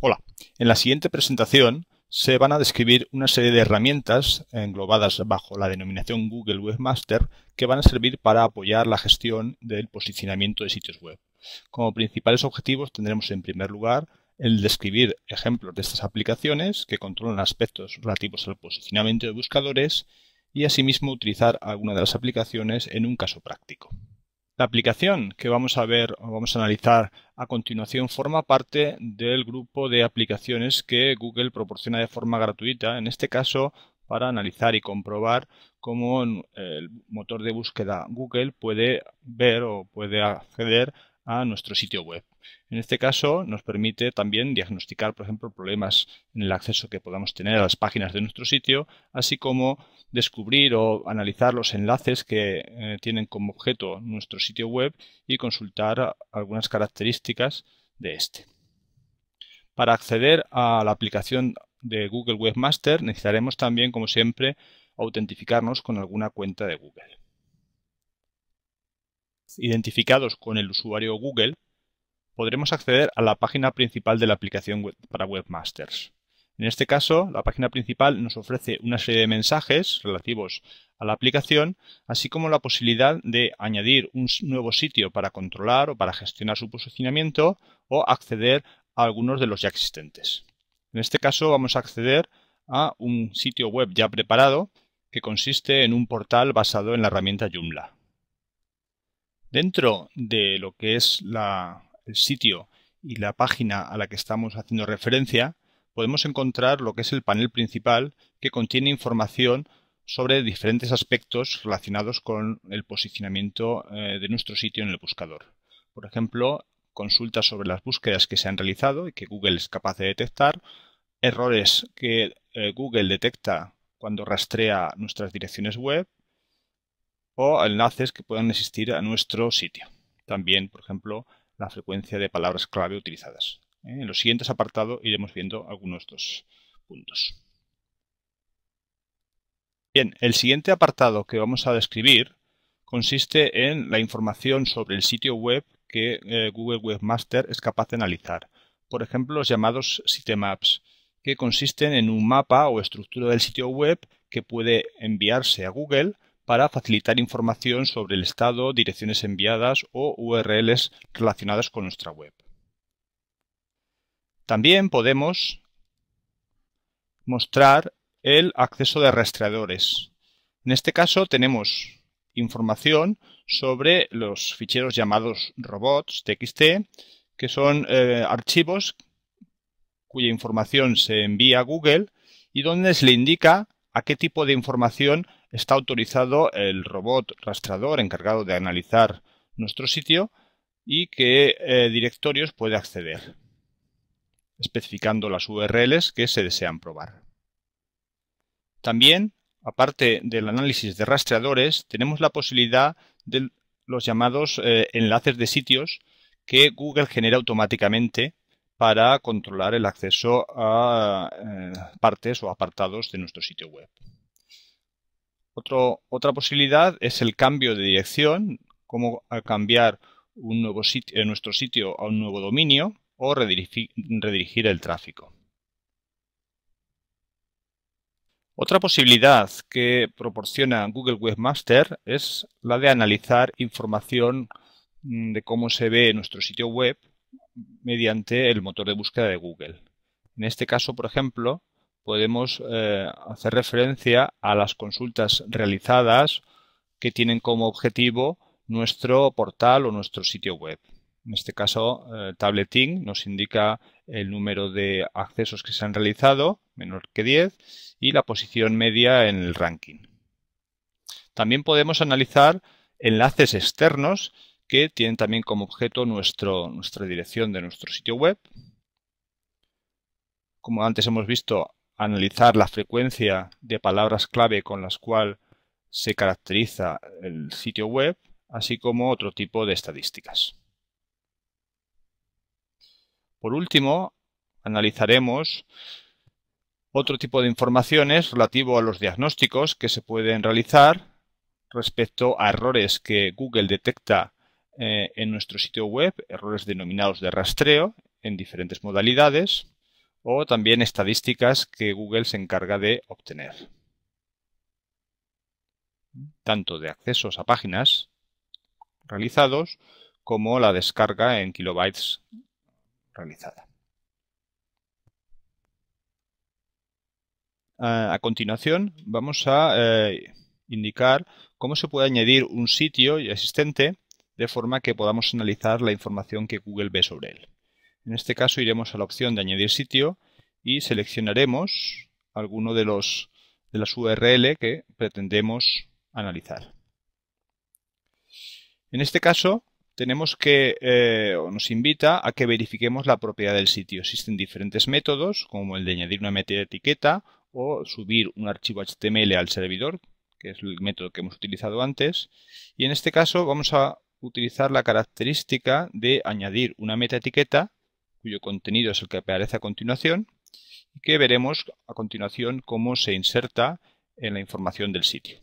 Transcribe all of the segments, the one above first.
Hola, en la siguiente presentación se van a describir una serie de herramientas englobadas bajo la denominación Google Webmaster que van a servir para apoyar la gestión del posicionamiento de sitios web. Como principales objetivos tendremos en primer lugar el describir ejemplos de estas aplicaciones que controlan aspectos relativos al posicionamiento de buscadores y asimismo utilizar alguna de las aplicaciones en un caso práctico. La aplicación que vamos a ver o vamos a analizar a continuación forma parte del grupo de aplicaciones que Google proporciona de forma gratuita, en este caso para analizar y comprobar cómo eh, el motor de búsqueda Google puede ver o puede acceder a nuestro sitio web. En este caso nos permite también diagnosticar, por ejemplo, problemas en el acceso que podamos tener a las páginas de nuestro sitio, así como descubrir o analizar los enlaces que eh, tienen como objeto nuestro sitio web y consultar algunas características de este. Para acceder a la aplicación de Google Webmaster necesitaremos también, como siempre, autentificarnos con alguna cuenta de Google identificados con el usuario Google, podremos acceder a la página principal de la aplicación para webmasters. En este caso, la página principal nos ofrece una serie de mensajes relativos a la aplicación, así como la posibilidad de añadir un nuevo sitio para controlar o para gestionar su posicionamiento o acceder a algunos de los ya existentes. En este caso vamos a acceder a un sitio web ya preparado que consiste en un portal basado en la herramienta Joomla. Dentro de lo que es el sitio y la página a la que estamos haciendo referencia, podemos encontrar lo que es el panel principal que contiene información sobre diferentes aspectos relacionados con el posicionamiento eh, de nuestro sitio en el buscador. Por ejemplo, consultas sobre las búsquedas que se han realizado y que Google es capaz de detectar, errores que eh, Google detecta cuando rastrea nuestras direcciones web, o enlaces que puedan existir a nuestro sitio. También, por ejemplo, la frecuencia de palabras clave utilizadas. ¿Eh? En los siguientes apartados iremos viendo algunos de estos puntos. Bien, el siguiente apartado que vamos a describir consiste en la información sobre el sitio web que eh, Google Webmaster es capaz de analizar. Por ejemplo, los llamados sitemaps, que consisten en un mapa o estructura del sitio web que puede enviarse a Google para facilitar información sobre el estado, direcciones enviadas o URLs relacionadas con nuestra web. También podemos mostrar el acceso de rastreadores. En este caso tenemos información sobre los ficheros llamados robots.txt que son eh, archivos cuya información se envía a Google y donde se le indica a qué tipo de información está autorizado el robot rastrador encargado de analizar nuestro sitio y qué eh, directorios puede acceder, especificando las URLs que se desean probar. También, aparte del análisis de rastreadores, tenemos la posibilidad de los llamados eh, enlaces de sitios que Google genera automáticamente para controlar el acceso a eh, partes o apartados de nuestro sitio web otra posibilidad es el cambio de dirección, como cambiar un eh, nuestro sitio a un nuevo dominio o redirigir el tráfico. Otra posibilidad que proporciona Google Webmaster es la de analizar información mm, de cómo se ve nuestro sitio web mediante el motor de búsqueda de Google. En este caso, por ejemplo, podemos eh, hacer referencia a las consultas realizadas que tienen como objetivo nuestro portal o nuestro sitio web. En este caso, eh, Tableting nos indica el número de accesos que se han realizado, menor que 10, y la posición media en el ranking. También podemos analizar enlaces externos que tienen también como objeto nuestro, nuestra dirección de nuestro sitio web. Como antes hemos visto, analizar la frecuencia de palabras clave con las cuales se caracteriza el sitio web, así como otro tipo de estadísticas. Por último, analizaremos otro tipo de informaciones relativo a los diagnósticos que se pueden realizar respecto a errores que Google detecta eh, en nuestro sitio web, errores denominados de rastreo en diferentes modalidades, o también estadísticas que Google se encarga de obtener. Tanto de accesos a páginas realizados como la descarga en kilobytes realizada. A continuación vamos a eh, indicar cómo se puede añadir un sitio existente de forma que podamos analizar la información que Google ve sobre él. En este caso iremos a la opción de añadir sitio y seleccionaremos alguno de, los, las URL que pretendemos analizar. En este caso tenemos que, eh, nos invita a que verifiquemos la propiedad del sitio. Existen diferentes métodos, como el de añadir una meta etiqueta o subir un archivo HTML al servidor, que es el método que hemos utilizado antes. Y en este caso vamos a utilizar la característica de añadir una meta etiqueta cuyo contenido es el que aparece a continuación y que veremos a continuación cómo se inserta en la información del sitio.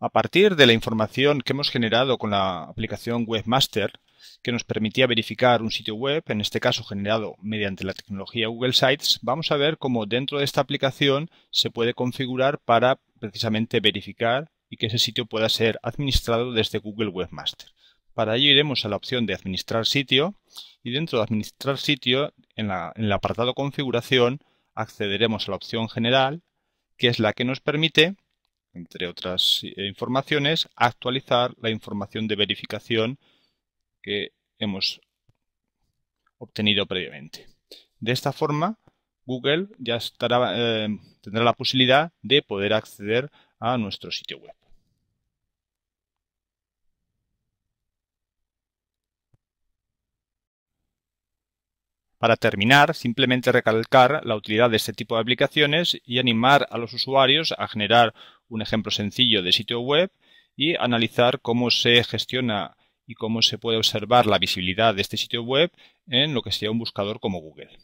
A partir de la información que hemos generado con la aplicación Webmaster, que nos permitía verificar un sitio web, en este caso generado mediante la tecnología Google Sites, vamos a ver cómo dentro de esta aplicación se puede configurar para precisamente verificar y que ese sitio pueda ser administrado desde Google Webmaster. Para ello iremos a la opción de administrar sitio y dentro de administrar sitio, en, el apartado configuración, accederemos a la opción general, que es la que nos permite, entre otras eh, informaciones, actualizar la información de verificación que hemos obtenido previamente. De esta forma, Google ya eh, tendrá la posibilidad de poder acceder a nuestro sitio web. Para terminar, simplemente recalcar la utilidad de este tipo de aplicaciones y animar a los usuarios a generar un ejemplo sencillo de sitio web y analizar cómo se gestiona y cómo se puede observar la visibilidad de este sitio web en lo que sería un buscador como Google.